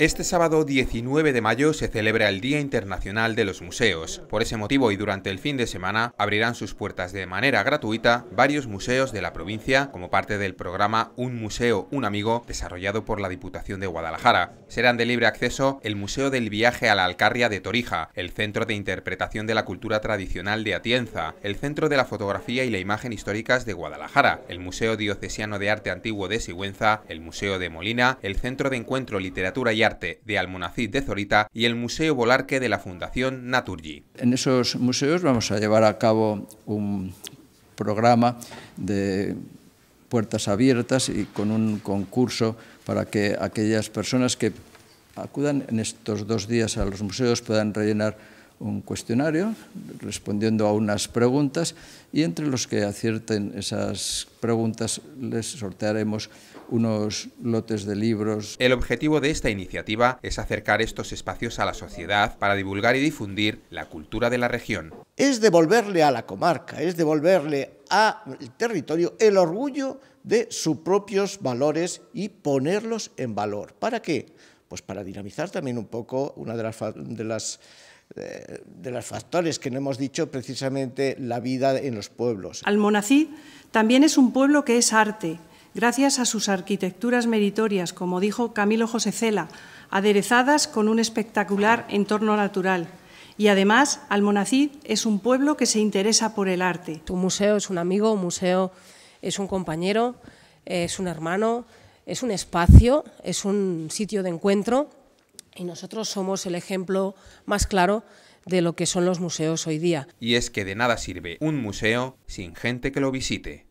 Este sábado 19 de mayo se celebra el Día Internacional de los Museos. Por ese motivo y durante el fin de semana abrirán sus puertas de manera gratuita varios museos de la provincia como parte del programa Un Museo, un Amigo desarrollado por la Diputación de Guadalajara. Serán de libre acceso el Museo del Viaje a la Alcarria de Torija, el Centro de Interpretación de la Cultura Tradicional de Atienza, el Centro de la Fotografía y la Imagen Históricas de Guadalajara, el Museo Diocesiano de Arte Antiguo de Sigüenza, el Museo de Molina, el Centro de Encuentro, Literatura y Arte de Almonacid de Zorita y el Museo Volarque de la Fundación Naturgy. En esos museos vamos a llevar a cabo un programa de puertas abiertas y con un concurso para que aquellas personas que acudan en estos dos días a los museos puedan rellenar un cuestionario respondiendo a unas preguntas y entre los que acierten esas preguntas les sortearemos unos lotes de libros. El objetivo de esta iniciativa es acercar estos espacios a la sociedad para divulgar y difundir la cultura de la región. Es devolverle a la comarca, es devolverle al territorio el orgullo de sus propios valores y ponerlos en valor. ¿Para qué? Pues para dinamizar también un poco una de las, de las eh, de los factores que no hemos dicho precisamente la vida en los pueblos. Almonacid también es un pueblo que es arte, gracias a sus arquitecturas meritorias, como dijo Camilo José Cela, aderezadas con un espectacular entorno natural. Y además, Almonacid es un pueblo que se interesa por el arte. Tu museo es un amigo, un museo es un compañero, es un hermano, es un espacio, es un sitio de encuentro y nosotros somos el ejemplo más claro de lo que son los museos hoy día. Y es que de nada sirve un museo sin gente que lo visite.